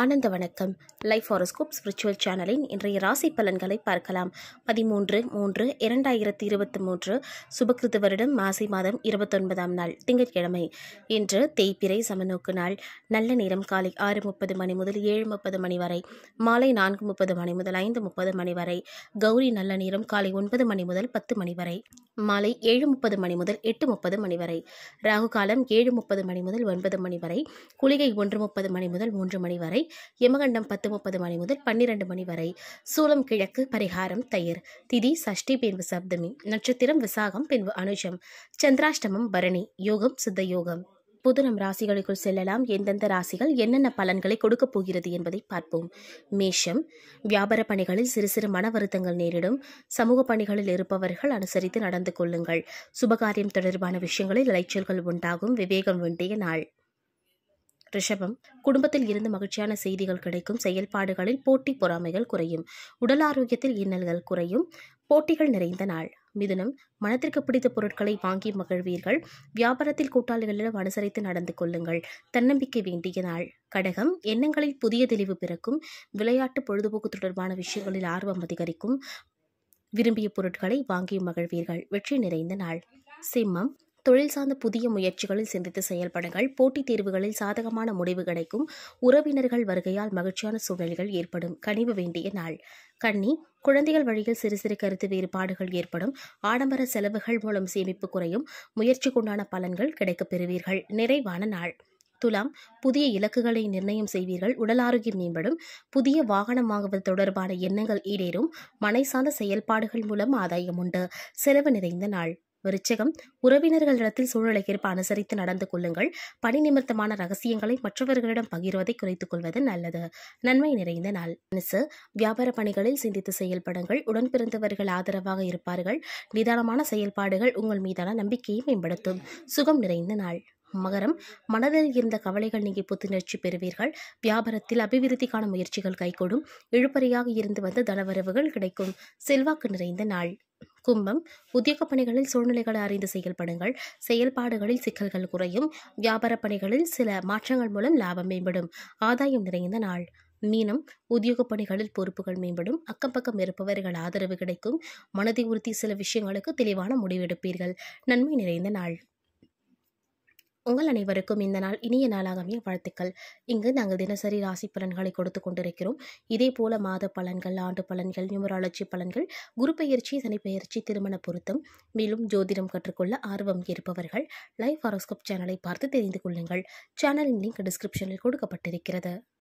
ஆனந்த வணக்கம் life horoscope spiritual சேனலின் இன்றைய ராசி பலன்களை பார்க்கலாம் பதிமூன்று மூன்று இரண்டாயிரத்தி இருபத்தி மூன்று சுபகிருத்து வருடம் மாசி மாதம் இருபத்தொன்பதாம் நாள் திங்கட்கிழமை இன்று தேய்ப்பிரை சமநோக்கு நாள் நல்ல நேரம் காலை ஆறு முப்பது மணி முதல் ஏழு முப்பது மணி வரை மாலை நான்கு முப்பது மணி முதல் ஐந்து முப்பது மணி வரை கௌரி நல்ல நேரம் காலை ஒன்பது மணி முதல் பத்து மணி வரை மாலை ஏழு முப்பது மணி முதல் எட்டு முப்பது மணி வரை ராகு காலம் ஏழு முப்பது மணி முதல் ஒன்பது மணி வரை குளிகை ஒன்று முப்பது மணி முதல் மூன்று மணி வரை யமகண்டம் பத்து முப்பது மணி முதல் பன்னிரண்டு மணி வரை சூலம் கிழக்கு பரிகாரம் தயிர் திதி சஷ்டி பின்பு சப்தமி நட்சத்திரம் விசாகம் பின்பு அனுஷம் சந்திராஷ்டமம் பரணி யோகம் சித்த யோகம் புதனம் ராசிகளுக்குள் செல்லலாம் எந்தெந்த ராசிகள் என்னென்ன பலன்களை கொடுக்கப் போகிறது என்பதை பார்ப்போம் மேஷம் வியாபார பணிகளில் சிறு சிறு மன வருத்தங்கள் நேரிடும் சமூக பணிகளில் இருப்பவர்கள் அனுசரித்து நடந்து கொள்ளுங்கள் சுபகாரியம் தொடர்பான விஷயங்களில் இளைச்சல்கள் உண்டாகும் விவேகம் வேண்டிய நாள் ரிஷபம் குடும்பத்தில் இருந்து மகிழ்ச்சியான செய்திகள் கிடைக்கும் செயல்பாடுகளில் போட்டி பொறாமைகள் குறையும் உடல் ஆரோக்கியத்தில் இன்னல்கள் குறையும் போட்டிகள் நிறைந்த நாள் மிதுனம் மனத்திற்கு பிடித்த பொருட்களை வாங்கி மகிழ்வீர்கள் வியாபாரத்தில் கூட்டாளிகளிடம் அனுசரித்து நடந்து கொள்ளுங்கள் தன்னம்பிக்கை வேண்டிய நாள் கடகம் எண்ணங்களில் புதிய தெளிவு பிறக்கும் விளையாட்டு பொழுதுபோக்கு தொடர்பான விஷயங்களில் ஆர்வம் அதிகரிக்கும் விரும்பிய பொருட்களை வாங்கி மகிழ்வீர்கள் வெற்றி நிறைந்த நாள் சிம்மம் தொழில் சார்ந்த புதிய முயற்சிகளில் சிந்தித்து செயல்படுங்கள் போட்டித் தேர்வுகளில் சாதகமான முடிவு கிடைக்கும் உறவினர்கள் வருகையால் மகிழ்ச்சியான சூழ்நிலைகள் ஏற்படும் கனிவு வேண்டிய நாள் கண்ணி குழந்தைகள் வழியில் சிறு சிறு கருத்து வேறுபாடுகள் ஏற்படும் ஆடம்பர செலவுகள் மூலம் சேமிப்பு குறையும் முயற்சிக்குண்டான பலன்கள் கிடைக்கப் பெறுவீர்கள் நிறைவான நாள் துலாம் புதிய இலக்குகளை நிர்ணயம் செய்வீர்கள் உடல் ஆரோக்கியம் மேம்படும் புதிய வாகனம் வாங்குவது தொடர்பான எண்ணங்கள் ஈடேறும் மனை சார்ந்த செயல்பாடுகள் மூலம் ஆதாயம் உண்டு செலவு நிறைந்த நாள் விருச்சகம் உறவினர்களிடத்தில் சூழலை ஏற்ப அனுசரித்து நடந்து கொள்ளுங்கள் பணி நிமித்தமான ரகசியங்களை மற்றவர்களிடம் பகிர்வதை குறைத்துக் கொள்வது நல்லது நன்மை நிறைந்த நாள் வியாபார பணிகளில் சிந்தித்து செயல்படுங்கள் உடன்பிறந்தவர்கள் ஆதரவாக இருப்பார்கள் நிதானமான செயல்பாடுகள் உங்கள் மீதான நம்பிக்கையை மேம்படுத்தும் சுகம் நிறைந்த நாள் மகரம் மனதில் இருந்த கவலைகள் நீங்கி புத்துணர்ச்சி பெறுவீர்கள் வியாபாரத்தில் அபிவிருத்திக்கான முயற்சிகள் கைகூடும் இழுப்பறையாக இருந்து வந்த தனவரவுகள் கிடைக்கும் செல்வாக்கு நிறைந்த நாள் கும்பம் உத்தியோக பணிகளில் சூழ்நிலைகளை அறிந்து செயல்படுங்கள் செயல்பாடுகளில் சிக்கல்கள் குறையும் வியாபார பணிகளில் சில மாற்றங்கள் மூலம் லாபம் மேம்படும் ஆதாயம் நிறைந்த நாள் மீனம் உத்தியோக பணிகளில் பொறுப்புகள் மேம்படும் அக்கம் பக்கம் இருப்பவர்கள் ஆதரவு கிடைக்கும் மனதை உறுத்தி சில விஷயங்களுக்கு தெளிவான முடிவெடுப்பீர்கள் நன்மை நிறைந்த நாள் உங்கள் அனைவருக்கும் இந்த நாள் இனிய நாளாக அமைய வாழ்த்துக்கள் இங்கு நாங்கள் தினசரி ராசி பலன்களை கொடுத்து கொண்டிருக்கிறோம் இதே போல மாத பலன்கள் ஆண்டு பலன்கள் நியூமராலஜி பலன்கள் குரு பயிற்சி சனிப்பெயர்ச்சி திருமண பொருத்தம் மேலும் ஜோதிடம் கற்றுக்கொள்ள ஆர்வம் இருப்பவர்கள் லைவ் ஹாரோஸ்கோப் சேனலை பார்த்து தெரிந்து கொள்ளுங்கள் சேனலின் லிங்க் டிஸ்கிரிப்ஷனில் கொடுக்கப்பட்டிருக்கிறது